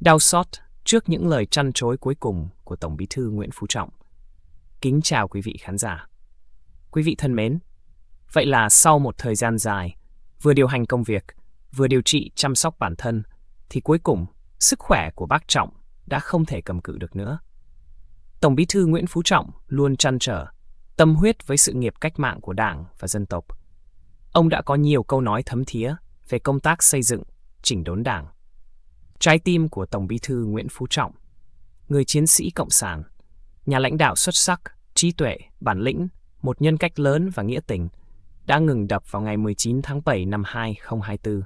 Đau xót trước những lời chăn chối cuối cùng của Tổng Bí thư Nguyễn Phú Trọng. Kính chào quý vị khán giả. Quý vị thân mến, vậy là sau một thời gian dài, vừa điều hành công việc, vừa điều trị chăm sóc bản thân, thì cuối cùng sức khỏe của bác Trọng đã không thể cầm cự được nữa. Tổng Bí thư Nguyễn Phú Trọng luôn trăn trở, tâm huyết với sự nghiệp cách mạng của Đảng và dân tộc. Ông đã có nhiều câu nói thấm thía về công tác xây dựng, chỉnh đốn Đảng Trái tim của Tổng Bí thư Nguyễn Phú Trọng, người chiến sĩ cộng sản, nhà lãnh đạo xuất sắc, trí tuệ, bản lĩnh, một nhân cách lớn và nghĩa tình, đã ngừng đập vào ngày 19 tháng 7 năm 2024.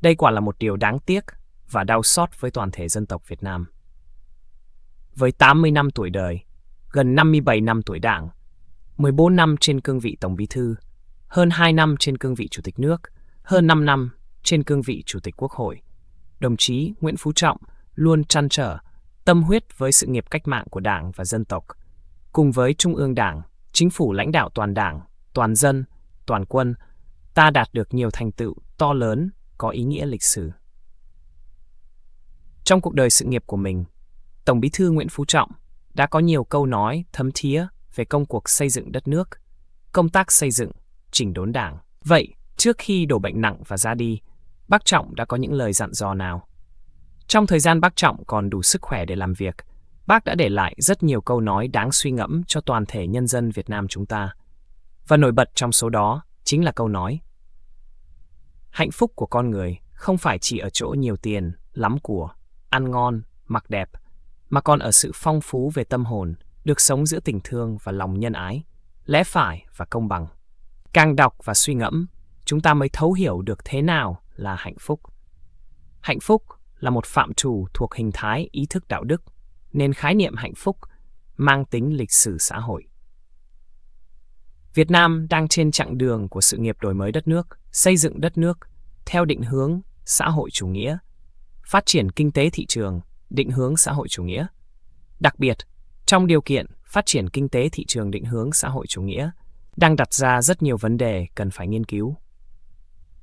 Đây quả là một điều đáng tiếc và đau xót với toàn thể dân tộc Việt Nam. Với 80 năm tuổi đời, gần 57 năm tuổi đảng, 14 năm trên cương vị Tổng Bí thư, hơn 2 năm trên cương vị Chủ tịch nước, hơn 5 năm trên cương vị Chủ tịch Quốc hội – đồng chí Nguyễn Phú Trọng luôn trăn trở, tâm huyết với sự nghiệp cách mạng của Đảng và dân tộc. Cùng với Trung ương Đảng, chính phủ lãnh đạo toàn Đảng, toàn dân, toàn quân, ta đạt được nhiều thành tựu to lớn có ý nghĩa lịch sử. Trong cuộc đời sự nghiệp của mình, Tổng Bí thư Nguyễn Phú Trọng đã có nhiều câu nói thấm thía về công cuộc xây dựng đất nước, công tác xây dựng, chỉnh đốn Đảng. Vậy, trước khi đổ bệnh nặng và ra đi, bác Trọng đã có những lời dặn dò nào? Trong thời gian bác Trọng còn đủ sức khỏe để làm việc, bác đã để lại rất nhiều câu nói đáng suy ngẫm cho toàn thể nhân dân Việt Nam chúng ta. Và nổi bật trong số đó chính là câu nói Hạnh phúc của con người không phải chỉ ở chỗ nhiều tiền, lắm của, ăn ngon, mặc đẹp, mà còn ở sự phong phú về tâm hồn, được sống giữa tình thương và lòng nhân ái, lẽ phải và công bằng. Càng đọc và suy ngẫm, chúng ta mới thấu hiểu được thế nào là hạnh phúc. Hạnh phúc là một phạm trù thuộc hình thái ý thức đạo đức, nên khái niệm hạnh phúc mang tính lịch sử xã hội. Việt Nam đang trên chặng đường của sự nghiệp đổi mới đất nước, xây dựng đất nước theo định hướng xã hội chủ nghĩa, phát triển kinh tế thị trường, định hướng xã hội chủ nghĩa. Đặc biệt, trong điều kiện phát triển kinh tế thị trường định hướng xã hội chủ nghĩa đang đặt ra rất nhiều vấn đề cần phải nghiên cứu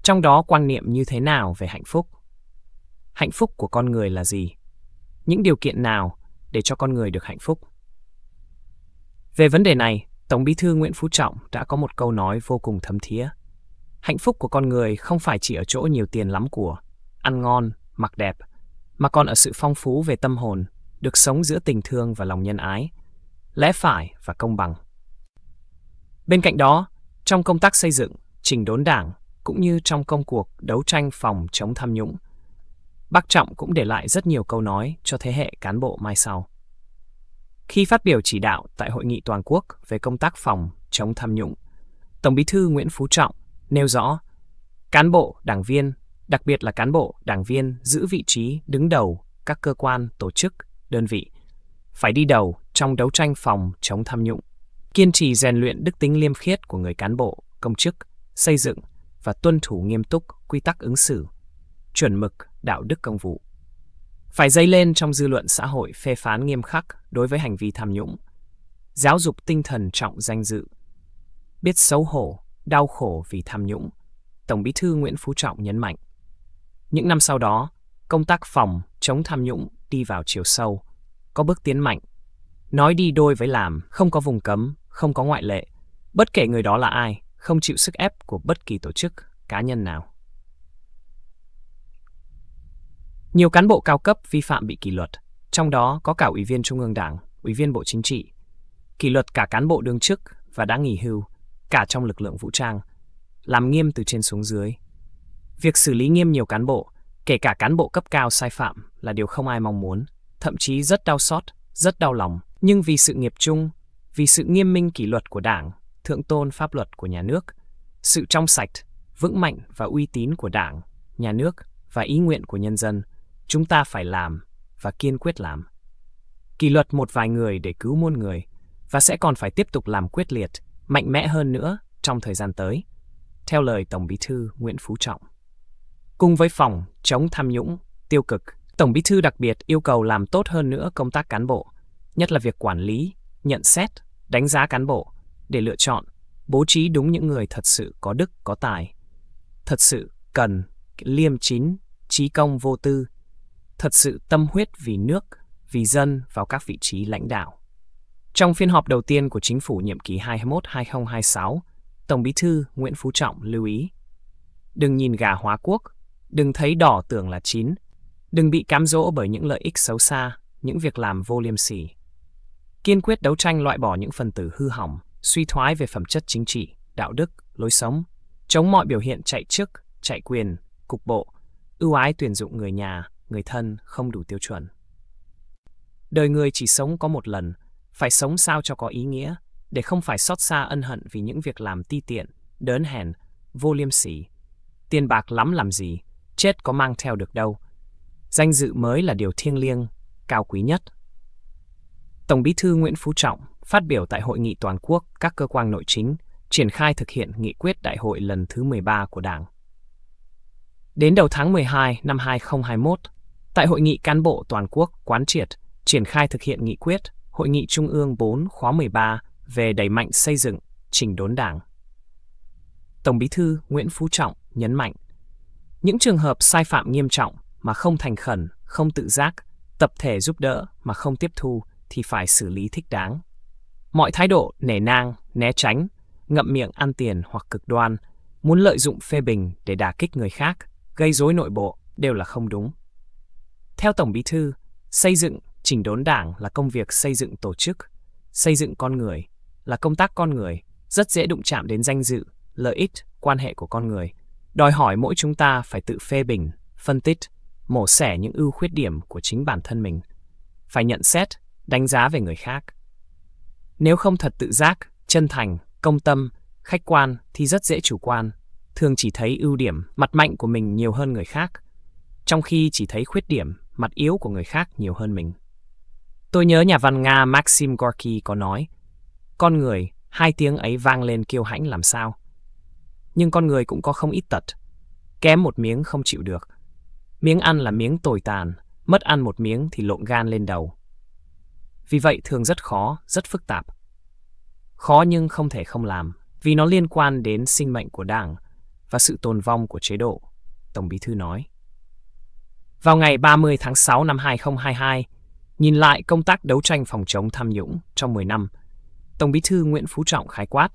trong đó quan niệm như thế nào về hạnh phúc hạnh phúc của con người là gì những điều kiện nào để cho con người được hạnh phúc về vấn đề này tổng bí thư nguyễn phú trọng đã có một câu nói vô cùng thấm thía hạnh phúc của con người không phải chỉ ở chỗ nhiều tiền lắm của ăn ngon mặc đẹp mà còn ở sự phong phú về tâm hồn được sống giữa tình thương và lòng nhân ái lẽ phải và công bằng bên cạnh đó trong công tác xây dựng chỉnh đốn đảng cũng như trong công cuộc đấu tranh phòng chống tham nhũng. Bác Trọng cũng để lại rất nhiều câu nói cho thế hệ cán bộ mai sau. Khi phát biểu chỉ đạo tại hội nghị toàn quốc về công tác phòng chống tham nhũng, Tổng Bí thư Nguyễn Phú Trọng nêu rõ cán bộ, đảng viên, đặc biệt là cán bộ, đảng viên giữ vị trí đứng đầu các cơ quan, tổ chức, đơn vị phải đi đầu trong đấu tranh phòng chống tham nhũng, kiên trì rèn luyện đức tính liêm khiết của người cán bộ, công chức, xây dựng và tuân thủ nghiêm túc quy tắc ứng xử, chuẩn mực, đạo đức công vụ. Phải dây lên trong dư luận xã hội phê phán nghiêm khắc đối với hành vi tham nhũng, giáo dục tinh thần trọng danh dự, biết xấu hổ, đau khổ vì tham nhũng, Tổng Bí thư Nguyễn Phú Trọng nhấn mạnh. Những năm sau đó, công tác phòng chống tham nhũng đi vào chiều sâu, có bước tiến mạnh. Nói đi đôi với làm, không có vùng cấm, không có ngoại lệ, bất kể người đó là ai, không chịu sức ép của bất kỳ tổ chức, cá nhân nào. Nhiều cán bộ cao cấp vi phạm bị kỷ luật, trong đó có cả Ủy viên Trung ương Đảng, Ủy viên Bộ Chính trị, kỷ luật cả cán bộ đương chức và đã nghỉ hưu, cả trong lực lượng vũ trang, làm nghiêm từ trên xuống dưới. Việc xử lý nghiêm nhiều cán bộ, kể cả cán bộ cấp cao sai phạm là điều không ai mong muốn, thậm chí rất đau xót, rất đau lòng, nhưng vì sự nghiệp chung, vì sự nghiêm minh kỷ luật của Đảng thượng tôn pháp luật của nhà nước, sự trong sạch, vững mạnh và uy tín của Đảng, nhà nước và ý nguyện của nhân dân, chúng ta phải làm và kiên quyết làm. Kỷ luật một vài người để cứu muôn người và sẽ còn phải tiếp tục làm quyết liệt, mạnh mẽ hơn nữa trong thời gian tới, theo lời Tổng Bí thư Nguyễn Phú Trọng. Cùng với phòng chống tham nhũng, tiêu cực, Tổng Bí thư đặc biệt yêu cầu làm tốt hơn nữa công tác cán bộ, nhất là việc quản lý, nhận xét, đánh giá cán bộ, để lựa chọn, bố trí đúng những người thật sự có đức, có tài, thật sự cần, liêm chính, trí công vô tư, thật sự tâm huyết vì nước, vì dân vào các vị trí lãnh đạo. Trong phiên họp đầu tiên của chính phủ nhiệm kỳ 21-2026, Tổng Bí thư Nguyễn Phú Trọng lưu ý: Đừng nhìn gà hóa quốc, đừng thấy đỏ tưởng là chín, đừng bị cám dỗ bởi những lợi ích xấu xa, những việc làm vô liêm sỉ. Kiên quyết đấu tranh loại bỏ những phần tử hư hỏng, suy thoái về phẩm chất chính trị, đạo đức, lối sống, chống mọi biểu hiện chạy chức, chạy quyền, cục bộ, ưu ái tuyển dụng người nhà, người thân không đủ tiêu chuẩn. Đời người chỉ sống có một lần, phải sống sao cho có ý nghĩa, để không phải xót xa ân hận vì những việc làm ti tiện, đớn hèn, vô liêm sỉ. Tiền bạc lắm làm gì, chết có mang theo được đâu. Danh dự mới là điều thiêng liêng, cao quý nhất. Tổng bí thư Nguyễn Phú Trọng Phát biểu tại hội nghị toàn quốc các cơ quan nội chính, triển khai thực hiện nghị quyết đại hội lần thứ 13 của Đảng. Đến đầu tháng 12 năm 2021, tại hội nghị cán bộ toàn quốc quán triệt, triển khai thực hiện nghị quyết Hội nghị Trung ương 4 khóa 13 về đẩy mạnh xây dựng, chỉnh đốn Đảng. Tổng Bí thư Nguyễn Phú Trọng nhấn mạnh, những trường hợp sai phạm nghiêm trọng mà không thành khẩn, không tự giác, tập thể giúp đỡ mà không tiếp thu thì phải xử lý thích đáng. Mọi thái độ nể nang, né tránh, ngậm miệng ăn tiền hoặc cực đoan, muốn lợi dụng phê bình để đả kích người khác, gây rối nội bộ đều là không đúng. Theo Tổng Bí thư, xây dựng, chỉnh đốn đảng là công việc xây dựng tổ chức, xây dựng con người, là công tác con người, rất dễ đụng chạm đến danh dự, lợi ích, quan hệ của con người. Đòi hỏi mỗi chúng ta phải tự phê bình, phân tích, mổ xẻ những ưu khuyết điểm của chính bản thân mình, phải nhận xét, đánh giá về người khác. Nếu không thật tự giác, chân thành, công tâm, khách quan thì rất dễ chủ quan, thường chỉ thấy ưu điểm, mặt mạnh của mình nhiều hơn người khác, trong khi chỉ thấy khuyết điểm, mặt yếu của người khác nhiều hơn mình. Tôi nhớ nhà văn Nga Maxim Gorky có nói, con người, hai tiếng ấy vang lên kiêu hãnh làm sao. Nhưng con người cũng có không ít tật, kém một miếng không chịu được. Miếng ăn là miếng tồi tàn, mất ăn một miếng thì lộn gan lên đầu vì vậy thường rất khó, rất phức tạp. Khó nhưng không thể không làm, vì nó liên quan đến sinh mệnh của Đảng và sự tồn vong của chế độ, Tổng Bí thư nói. Vào ngày 30 tháng 6 năm 2022, nhìn lại công tác đấu tranh phòng chống tham nhũng trong 10 năm, Tổng Bí thư Nguyễn Phú Trọng khái quát,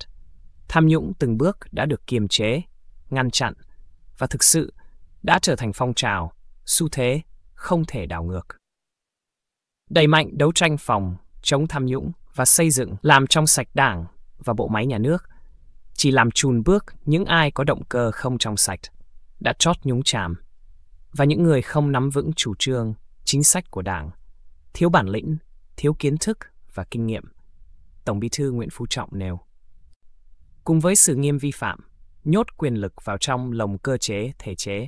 tham nhũng từng bước đã được kiềm chế, ngăn chặn và thực sự đã trở thành phong trào, xu thế không thể đảo ngược đẩy mạnh đấu tranh phòng, chống tham nhũng và xây dựng làm trong sạch đảng và bộ máy nhà nước, chỉ làm chùn bước những ai có động cơ không trong sạch, đã chót nhúng chàm, và những người không nắm vững chủ trương, chính sách của đảng, thiếu bản lĩnh, thiếu kiến thức và kinh nghiệm. Tổng bí thư Nguyễn Phú Trọng nêu. Cùng với sự nghiêm vi phạm, nhốt quyền lực vào trong lồng cơ chế, thể chế,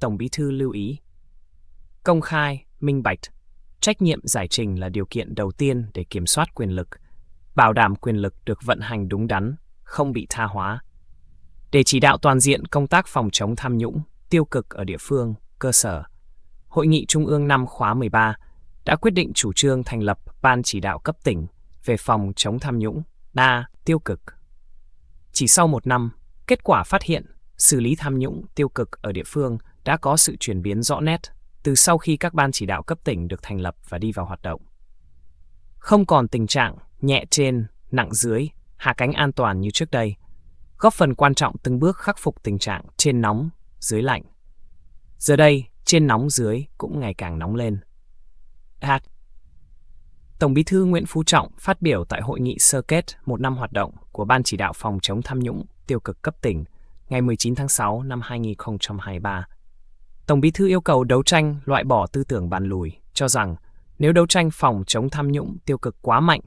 Tổng bí thư lưu ý. Công khai, minh bạch trách nhiệm giải trình là điều kiện đầu tiên để kiểm soát quyền lực, bảo đảm quyền lực được vận hành đúng đắn, không bị tha hóa. Để chỉ đạo toàn diện công tác phòng chống tham nhũng, tiêu cực ở địa phương, cơ sở, Hội nghị Trung ương năm khóa 13 đã quyết định chủ trương thành lập Ban chỉ đạo cấp tỉnh về phòng chống tham nhũng, đa, tiêu cực. Chỉ sau một năm, kết quả phát hiện xử lý tham nhũng tiêu cực ở địa phương đã có sự chuyển biến rõ nét từ sau khi các ban chỉ đạo cấp tỉnh được thành lập và đi vào hoạt động. Không còn tình trạng nhẹ trên, nặng dưới, hạ cánh an toàn như trước đây, góp phần quan trọng từng bước khắc phục tình trạng trên nóng, dưới lạnh. Giờ đây, trên nóng dưới cũng ngày càng nóng lên. Hạt Tổng bí thư Nguyễn Phú Trọng phát biểu tại hội nghị sơ kết một năm hoạt động của Ban chỉ đạo phòng chống tham nhũng tiêu cực cấp tỉnh ngày 19 tháng 6 năm 2023 Tổng Bí thư yêu cầu đấu tranh loại bỏ tư tưởng bàn lùi, cho rằng nếu đấu tranh phòng chống tham nhũng tiêu cực quá mạnh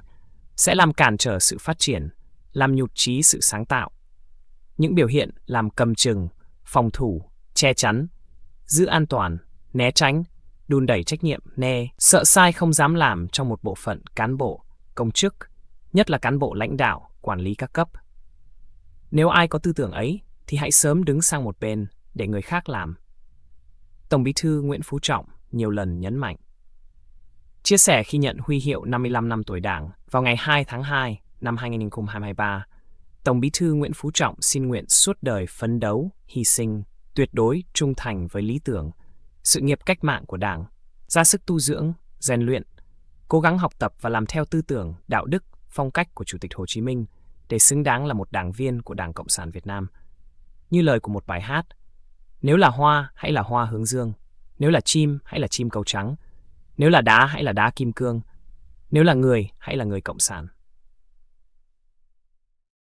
sẽ làm cản trở sự phát triển, làm nhụt chí sự sáng tạo. Những biểu hiện làm cầm chừng, phòng thủ, che chắn, giữ an toàn, né tránh, đun đẩy trách nhiệm, nè, sợ sai không dám làm trong một bộ phận cán bộ, công chức, nhất là cán bộ lãnh đạo, quản lý các cấp. Nếu ai có tư tưởng ấy thì hãy sớm đứng sang một bên để người khác làm. Tổng bí thư Nguyễn Phú Trọng nhiều lần nhấn mạnh. Chia sẻ khi nhận huy hiệu 55 năm tuổi Đảng vào ngày 2 tháng 2 năm 2023, Tổng bí thư Nguyễn Phú Trọng xin nguyện suốt đời phấn đấu, hy sinh, tuyệt đối trung thành với lý tưởng, sự nghiệp cách mạng của Đảng, ra sức tu dưỡng, rèn luyện, cố gắng học tập và làm theo tư tưởng, đạo đức, phong cách của Chủ tịch Hồ Chí Minh để xứng đáng là một đảng viên của Đảng Cộng sản Việt Nam. Như lời của một bài hát – nếu là hoa, hãy là hoa hướng dương. Nếu là chim, hãy là chim cầu trắng. Nếu là đá, hãy là đá kim cương. Nếu là người, hãy là người cộng sản.